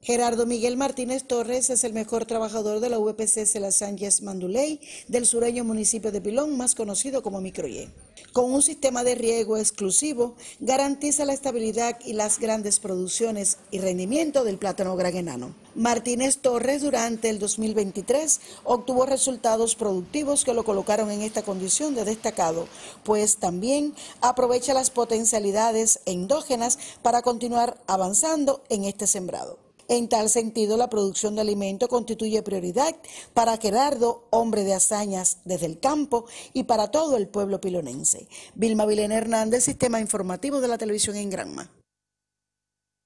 Gerardo Miguel Martínez Torres es el mejor trabajador de la VPC las Sánchez Manduley del sureño municipio de Pilón, más conocido como Microye. Con un sistema de riego exclusivo, garantiza la estabilidad y las grandes producciones y rendimiento del plátano graguenano. Martínez Torres durante el 2023 obtuvo resultados productivos que lo colocaron en esta condición de destacado, pues también aprovecha las potencialidades endógenas para continuar avanzando en este sembrado. En tal sentido, la producción de alimentos constituye prioridad para Gerardo, hombre de hazañas desde el campo, y para todo el pueblo pilonense. Vilma Vilena Hernández, Sistema Informativo de la Televisión en Granma.